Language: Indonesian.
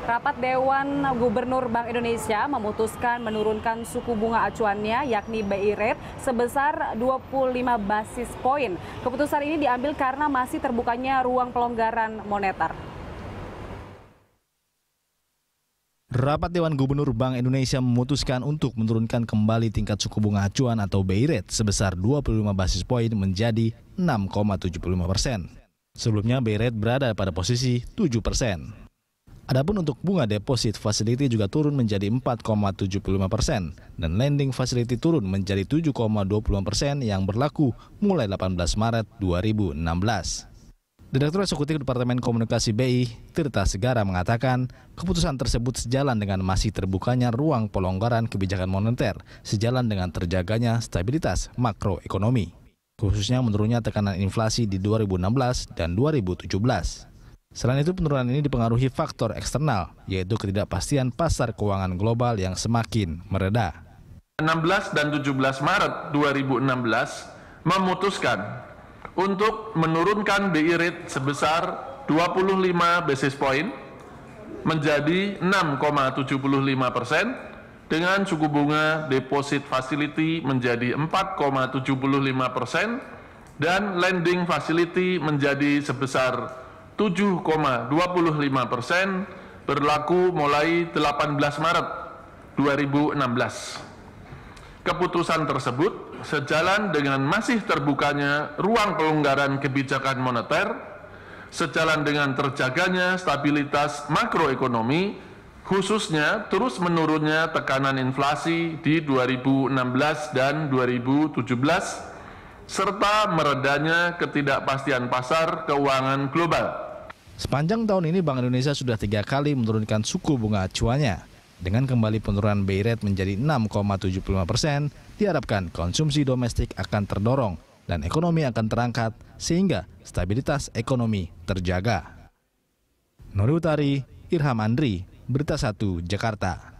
Rapat Dewan Gubernur Bank Indonesia memutuskan menurunkan suku bunga acuannya yakni BI rate sebesar 25 basis poin. Keputusan ini diambil karena masih terbukanya ruang pelonggaran moneter. Rapat Dewan Gubernur Bank Indonesia memutuskan untuk menurunkan kembali tingkat suku bunga acuan atau BI rate sebesar 25 basis poin menjadi 6,75 persen. Sebelumnya BI rate berada pada posisi 7 persen. Adapun untuk bunga deposit facility juga turun menjadi 4,75 persen dan lending facility turun menjadi 7,20 persen yang berlaku mulai 18 Maret 2016. Direktur Eksekutif Departemen Komunikasi BI, Tirta Segara mengatakan, keputusan tersebut sejalan dengan masih terbukanya ruang pelonggaran kebijakan moneter, sejalan dengan terjaganya stabilitas makroekonomi. Khususnya menurunnya tekanan inflasi di 2016 dan 2017. Selain itu penurunan ini dipengaruhi faktor eksternal, yaitu ketidakpastian pasar keuangan global yang semakin mereda. 16 dan 17 Maret 2016 memutuskan untuk menurunkan BI rate sebesar 25 basis point menjadi 6,75 persen dengan suku bunga deposit facility menjadi 4,75 persen dan lending facility menjadi sebesar 7,25 persen berlaku mulai 18 Maret 2016. Keputusan tersebut sejalan dengan masih terbukanya ruang pelonggaran kebijakan moneter, sejalan dengan terjaganya stabilitas makroekonomi, khususnya terus menurunnya tekanan inflasi di 2016 dan 2017, serta meredanya ketidakpastian pasar keuangan global Sepanjang tahun ini Bank Indonesia sudah tiga kali menurunkan suku bunga acuannya. Dengan kembali penurunan BI rate menjadi 6,75 persen, diharapkan konsumsi domestik akan terdorong dan ekonomi akan terangkat sehingga stabilitas ekonomi terjaga. Nuri Utari, Irham Andri, Berita 1, Jakarta.